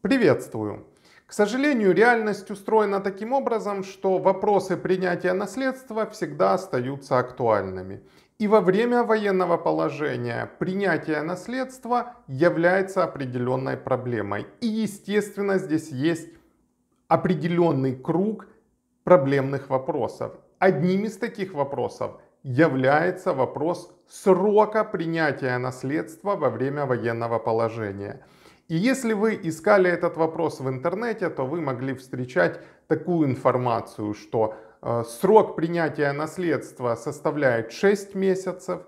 Приветствую! К сожалению, реальность устроена таким образом, что вопросы принятия наследства всегда остаются актуальными. И во время военного положения принятие наследства является определенной проблемой. И, естественно, здесь есть определенный круг проблемных вопросов. Одним из таких вопросов является вопрос срока принятия наследства во время военного положения – и если вы искали этот вопрос в интернете, то вы могли встречать такую информацию, что э, срок принятия наследства составляет 6 месяцев.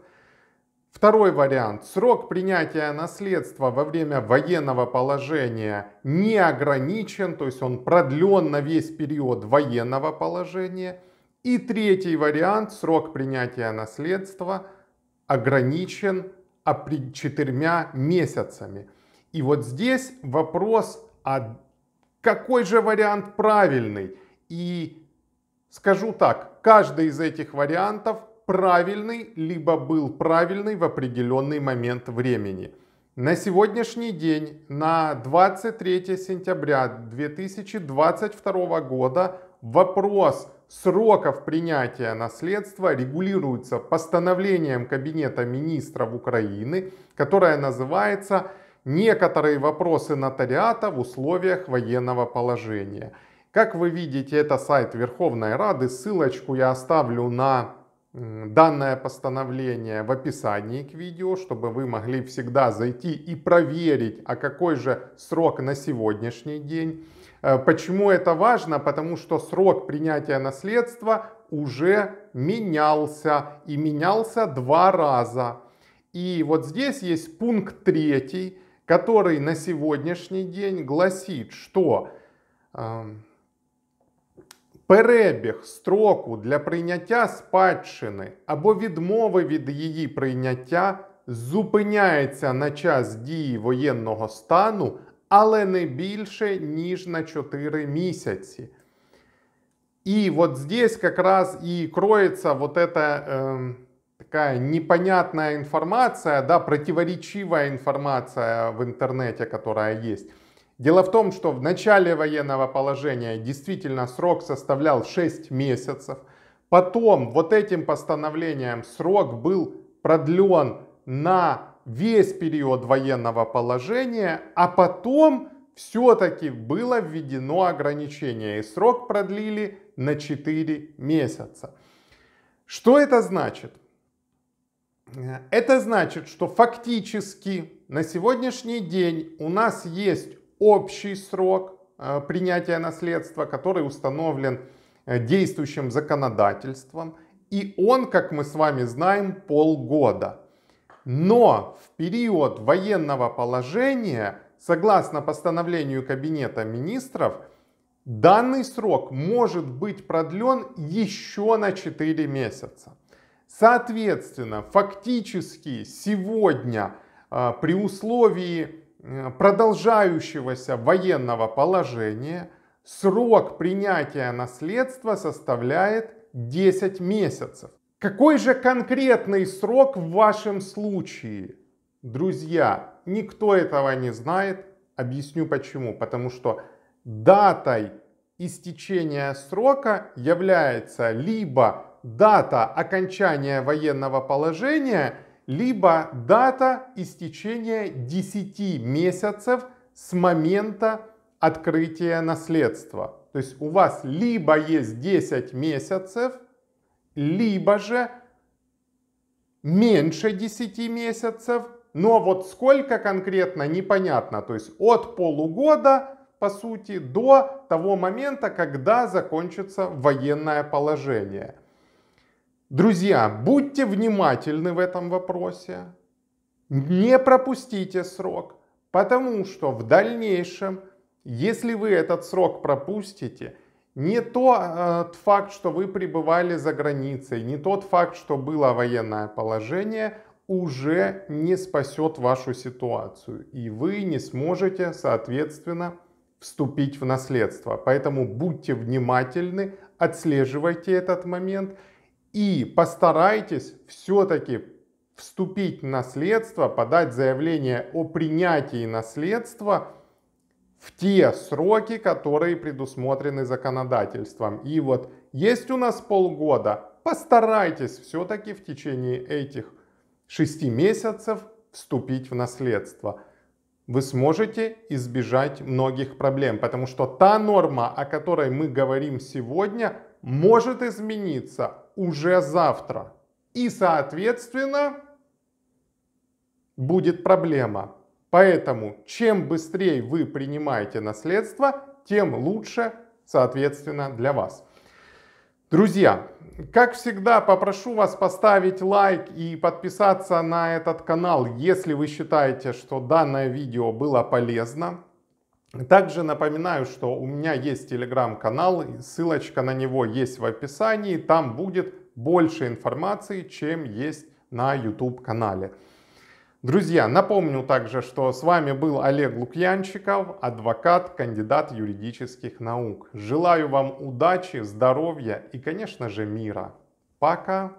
Второй вариант. Срок принятия наследства во время военного положения не ограничен, то есть он продлен на весь период военного положения. И третий вариант. Срок принятия наследства ограничен четырьмя месяцами. И вот здесь вопрос, а какой же вариант правильный? И скажу так, каждый из этих вариантов правильный, либо был правильный в определенный момент времени. На сегодняшний день, на 23 сентября 2022 года, вопрос сроков принятия наследства регулируется постановлением Кабинета министров Украины, которое называется некоторые вопросы нотариата в условиях военного положения. Как вы видите, это сайт Верховной Рады. Ссылочку я оставлю на данное постановление в описании к видео, чтобы вы могли всегда зайти и проверить, а какой же срок на сегодняшний день. Э, почему это важно? Потому что срок принятия наследства уже менялся и менялся два раза. И вот здесь есть пункт третий, который на сегодняшний день гласит, что э, перебіг строку для прийняття спадщини або відмови від її прийняття зупиняється на час дії воєнного стану, але не більше, ніж на 4 місяці. І от здесь якраз і кроється вот это... Э, такая непонятная информация, да, противоречивая информация в интернете, которая есть. Дело в том, что в начале военного положения действительно срок составлял 6 месяцев. Потом вот этим постановлением срок был продлен на весь период военного положения, а потом все-таки было введено ограничение и срок продлили на 4 месяца. Что это значит? Это значит, что фактически на сегодняшний день у нас есть общий срок э, принятия наследства, который установлен э, действующим законодательством, и он, как мы с вами знаем, полгода. Но в период военного положения, согласно постановлению Кабинета министров, данный срок может быть продлен еще на 4 месяца. Соответственно, фактически сегодня а, при условии э, продолжающегося военного положения срок принятия наследства составляет 10 месяцев. Какой же конкретный срок в вашем случае? Друзья, никто этого не знает. Объясню почему. Потому что датой истечения срока является либо дата окончания военного положения, либо дата истечения 10 месяцев с момента открытия наследства. То есть у вас либо есть 10 месяцев, либо же меньше 10 месяцев, но вот сколько конкретно непонятно. То есть от полугода, по сути, до того момента, когда закончится военное положение. Друзья, будьте внимательны в этом вопросе, не пропустите срок, потому что в дальнейшем, если вы этот срок пропустите, не э, тот факт, что вы пребывали за границей, не тот факт, что было военное положение, уже не спасет вашу ситуацию, и вы не сможете, соответственно, вступить в наследство. Поэтому будьте внимательны, отслеживайте этот момент – и постарайтесь все-таки вступить в наследство, подать заявление о принятии наследства в те сроки, которые предусмотрены законодательством. И вот есть у нас полгода, постарайтесь все-таки в течение этих шести месяцев вступить в наследство. Вы сможете избежать многих проблем, потому что та норма, о которой мы говорим сегодня, может измениться уже завтра. И, соответственно, будет проблема. Поэтому чем быстрее вы принимаете наследство, тем лучше, соответственно, для вас. Друзья, как всегда, попрошу вас поставить лайк и подписаться на этот канал, если вы считаете, что данное видео было полезно. Также напоминаю, что у меня есть телеграм-канал, ссылочка на него есть в описании, там будет больше информации, чем есть на YouTube-канале. Друзья, напомню также, что с вами был Олег Лукьянчиков, адвокат, кандидат юридических наук. Желаю вам удачи, здоровья и, конечно же, мира. Пока!